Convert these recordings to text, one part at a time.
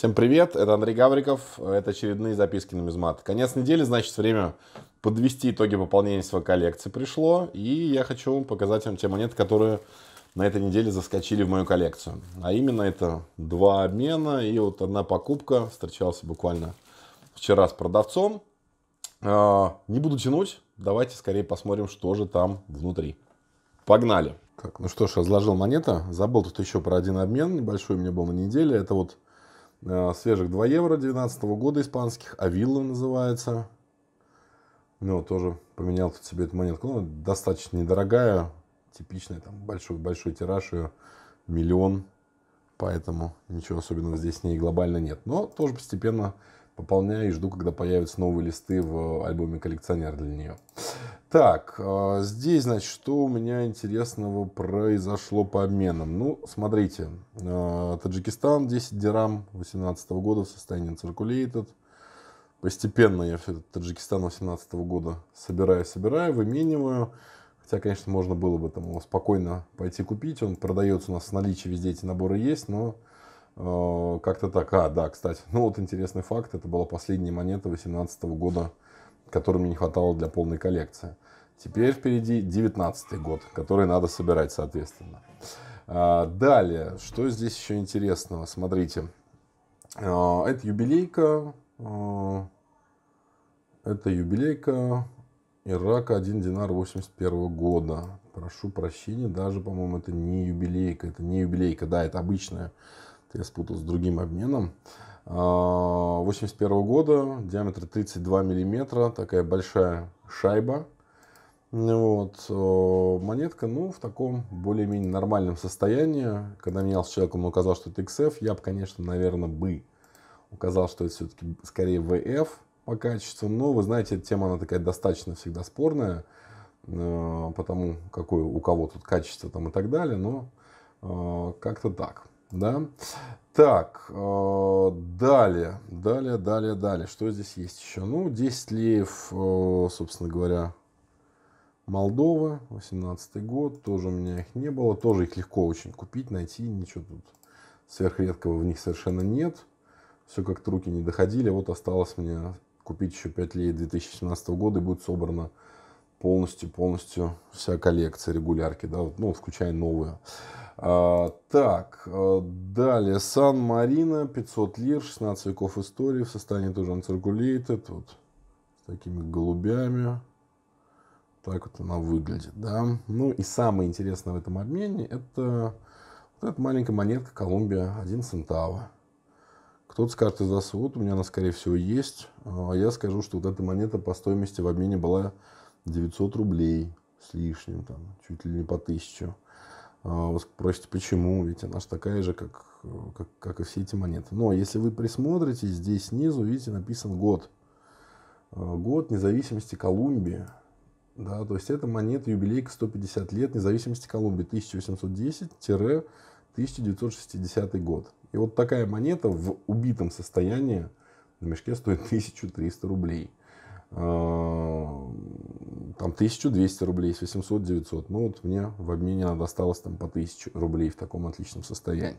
Всем привет, это Андрей Гавриков, это очередные записки нумизмат. Конец недели, значит, время подвести итоги пополнения своей коллекции пришло, и я хочу показать вам те монеты, которые на этой неделе заскочили в мою коллекцию. А именно это два обмена и вот одна покупка, встречался буквально вчера с продавцом. А, не буду тянуть, давайте скорее посмотрим, что же там внутри. Погнали! Так, ну что ж, разложил монета. забыл тут еще про один обмен небольшой у меня был на неделе, это вот Э, свежих 2 евро 2019 года испанских. Авилла называется. Ну, тоже поменял тут себе эту монетку. Ну, достаточно недорогая, типичная, там большой, большой тираж ее, миллион. Поэтому ничего особенного здесь не глобально нет. Но тоже постепенно пополняю и жду, когда появятся новые листы в альбоме «Коллекционер» для нее. Так, а, здесь, значит, что у меня интересного произошло по обменам? Ну, смотрите, а, Таджикистан 10 дирам 2018 года в состоянии Circulated. Постепенно я все Таджикистан 2018 года собираю, собираю, вымениваю. Хотя, конечно, можно было бы там его спокойно пойти купить. Он продается у нас в наличии, везде эти наборы есть, но Э, как-то так. А, да, кстати. Ну вот интересный факт. Это была последняя монета 18 года, которой мне не хватало для полной коллекции. Теперь впереди 19 год, который надо собирать, соответственно. Э, далее, что здесь еще интересного? Смотрите. Э, это юбилейка. Это юбилейка Ирака 1 динар 81 года. Прошу прощения, даже, по-моему, это не юбилейка. Это не юбилейка, да, это обычная это я спутал с другим обменом. 81 а, -го года, диаметр 32 миллиметра, такая большая шайба. Вот. Э, монетка, ну, в таком более-менее нормальном состоянии. Когда менял с человеком, он указал, что это XF. Я бы, конечно, наверное, бы указал, что это все-таки скорее VF по качеству. Но, вы знаете, эта тема, она такая достаточно всегда спорная. Э, потому какое у кого тут качество там и так далее. Но э, как-то так. Да? Так, э, далее, далее, далее, далее. Что здесь есть еще? Ну, 10 леев, э, собственно говоря, Молдова, 18 год. Тоже у меня их не было. Тоже их легко очень купить, найти. Ничего тут сверхредкого в них совершенно нет. Все как-то руки не доходили. Вот осталось мне купить еще 5 леев 2017 года. И будет собрана полностью-полностью вся коллекция регулярки. Да? Ну, включая новую. А, так, э, далее. Сан-Марина, 500 лир, 16 веков истории. В состоянии тоже он циркулирует. Вот с такими голубями. Так вот она выглядит, да. Ну и самое интересное в этом обмене, это вот эта маленькая монетка Колумбия, 1 центава. Кто-то скажет из вас, вот у меня она, скорее всего, есть. А я скажу, что вот эта монета по стоимости в обмене была 900 рублей с лишним, там, чуть ли не по 1000. А, вы спросите, почему? Ведь она же такая же, как, как, как и все эти монеты. Но если вы присмотрите, здесь снизу, видите, написан год. А, год независимости Колумбии. Да, то есть это монета юбилейка 150 лет независимости Колумбии 1810-1960 год. И вот такая монета в убитом состоянии на мешке стоит 1300 рублей. А, там 1200 рублей 800, 900. Ну вот мне в обмене она досталась там по 1000 рублей в таком отличном состоянии.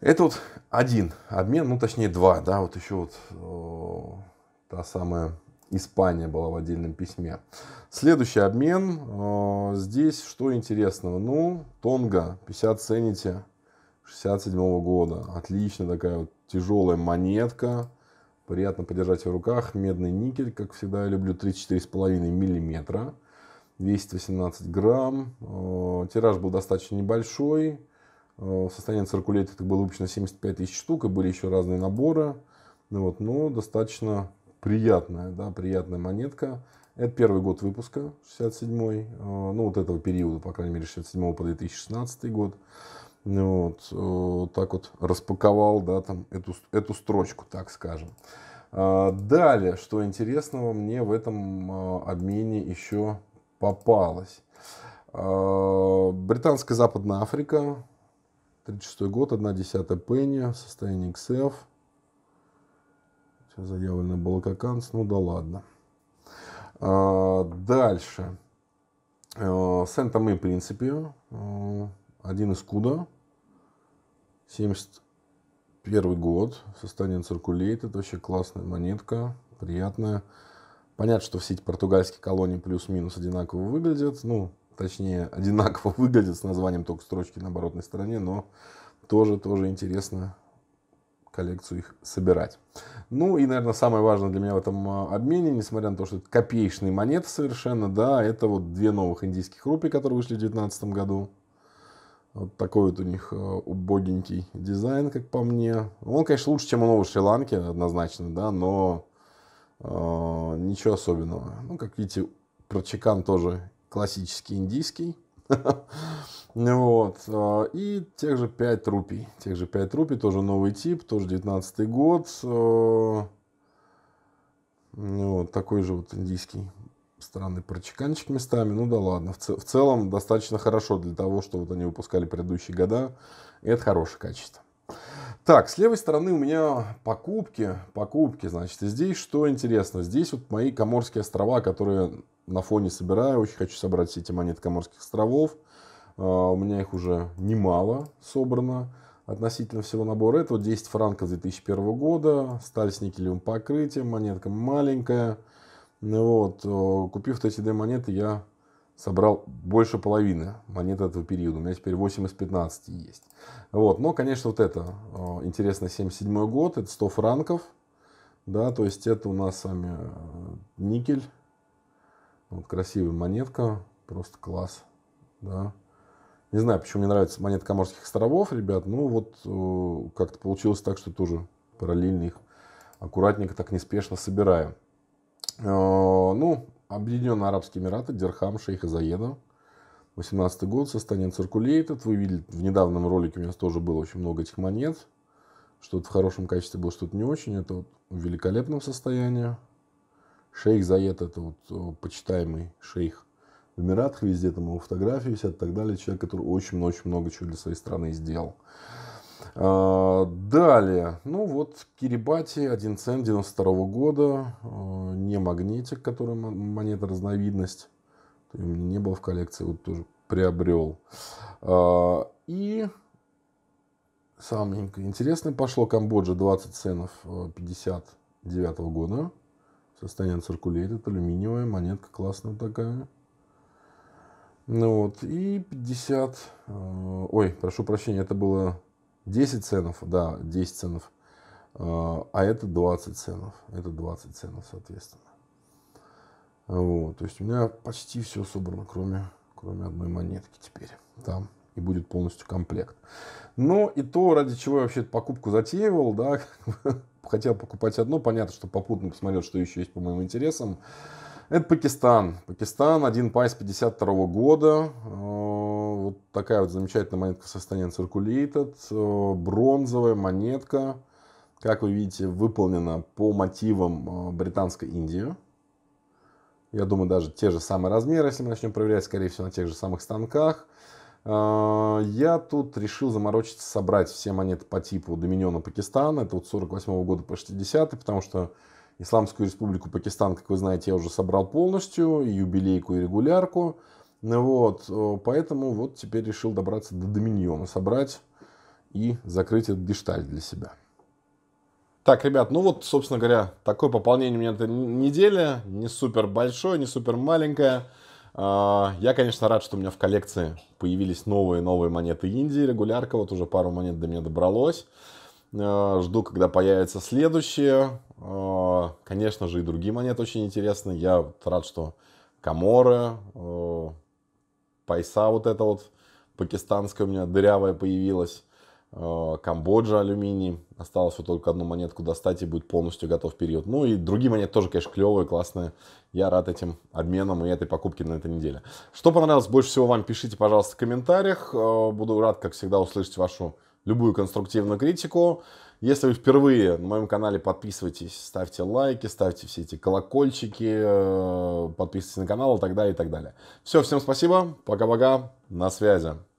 Это вот один обмен, ну точнее два, да, вот еще вот о, э, та самая Испания была в отдельном письме. Следующий обмен. О, э, здесь что интересного? Ну, Тонга 50 цените 67 года. Отлично такая вот тяжелая монетка Приятно подержать в руках. Медный никель, как всегда, я люблю 34,5 мм. 218 грамм. Э, тираж был достаточно небольшой. в э, состоянии циркулятора это было выпущено 75 тысяч штук. И были еще разные наборы. Ну вот, но достаточно приятная, да, приятная монетка. Это первый год выпуска, 67-й. Э, ну, вот этого периода, по крайней мере, 67 по 2016 год. Вот, вот э, так вот распаковал, да, там эту, эту строчку, так скажем. А, далее, что интересного мне в этом а, обмене еще попалось. А, британская Западная Африка, 36 год, 1 десятая пенни, состояние XF. Сейчас заявлено было как анс, ну да ладно. Дальше. Э, Сент-Аме Принципе, э, один из Куда, 71 год, состояние циркулейт, это вообще классная монетка, приятная. Понятно, что все эти португальские колонии плюс-минус одинаково выглядят, ну, точнее, одинаково выглядят с названием только строчки на оборотной стороне, но тоже, тоже интересно коллекцию их собирать. Ну и, наверное, самое важное для меня в этом а, обмене, несмотря на то, что это копеечные монеты совершенно, да, это вот две новых индийских рупии, которые вышли в 2019 году. Вот такой вот у них э, убогенький дизайн, как по мне. Он, конечно, лучше, чем у Новой Шри-Ланки, однозначно, да, но э, ничего особенного. Ну, как видите, прочекан тоже классический индийский. Вот. Э, и тех же 5 рупий. Тех же 5 рупий, тоже новый тип, тоже 19 год. Э, вот такой же вот индийский странный прочеканчик местами, ну да ладно. В, цел, в целом достаточно хорошо для того, что вот они выпускали предыдущие года. И это хорошее качество. Так, с левой стороны у меня покупки. Покупки, значит, и здесь что интересно. Здесь вот мои Коморские острова, которые на фоне собираю. Очень хочу собрать все эти монеты Коморских островов. А, у меня их уже немало собрано относительно всего набора. Это вот 10 франков 2001 года. Сталь с никелевым покрытием. Монетка маленькая. Ну вот, э, купив эти две монеты, я собрал больше половины монет этого периода. У меня теперь 8 из 15 есть. Вот. Но, конечно, вот это э, интересно, 77 год, это 100 франков. Да, то есть это у нас с вами э, никель. Вот красивая монетка, просто класс. Да. Не знаю, почему мне нравится монет Коморских островов, ребят. Ну вот как-то получилось так, что тоже параллельно их аккуратненько, так неспешно собираю. Э, ну, Объединенные Арабские Эмираты, Дирхам, Шейха Заеда. 18 год, состояние Circulated. Вы видели, в недавнем ролике у меня тоже было очень много этих монет. Что-то в хорошем качестве было, что-то не очень. Это вот в великолепном состоянии. Шейх Заед, это вот э, почитаемый шейх в Эмиратах, везде там его фотографии висят и так далее. Человек, который очень-очень много чего для своей страны сделал. А, далее, ну вот Кирибати 1 цент 92 -го года, а, не магнитик, который монета разновидность, у меня не было в коллекции, вот тоже приобрел. А, и самое интересное пошло Камбоджа 20 центов 59 -го года, состояние циркулирует, алюминиевая монетка классная такая. Ну вот, и 50, ой, прошу прощения, это было 10 ценов, да, 10 ценов. А, а это 20 ценов. Это 20 ценов, соответственно. Вот, то есть у меня почти все собрано, кроме, кроме одной монетки теперь. Там и будет полностью комплект. Но и то, ради чего я вообще эту покупку затеивал, да, хотел покупать одно, понятно, что попутно посмотрел, что еще есть по моим интересам. Это Пакистан. Пакистан, один пайс 52 года такая вот замечательная монетка состояния Circulated, э, бронзовая монетка, как вы видите, выполнена по мотивам э, британской Индии. Я думаю, даже те же самые размеры, если мы начнем проверять, скорее всего, на тех же самых станках. Э, я тут решил заморочиться, собрать все монеты по типу Доминиона Пакистана. Это вот 48 -го года по 60 потому что Исламскую республику Пакистан, как вы знаете, я уже собрал полностью, и юбилейку, и регулярку. Ну вот, поэтому вот теперь решил добраться до Доминиона, собрать и закрыть этот гештальт для себя. Так, ребят, ну вот, собственно говоря, такое пополнение у меня этой неделя, Не супер большое, не супер маленькое. А, я, конечно, рад, что у меня в коллекции появились новые-новые монеты Индии, регулярка. Вот уже пару монет до меня добралось. А, жду, когда появятся следующие. А, конечно же, и другие монеты очень интересные. Я рад, что Каморы, пайса вот эта вот пакистанская у меня дырявая появилась. Э, Камбоджа, алюминий. Осталось вот только одну монетку достать и будет полностью готов период. Ну и другие монеты тоже, конечно, клевые, классные. Я рад этим обменам и этой покупке на этой неделе. Что понравилось больше всего вам, пишите, пожалуйста, в комментариях. Э, буду рад, как всегда, услышать вашу любую конструктивную критику. Если вы впервые на моем канале, подписывайтесь, ставьте лайки, ставьте все эти колокольчики, э, подписывайтесь на канал и так далее, и так далее. Все, всем спасибо, пока-пока, на связи.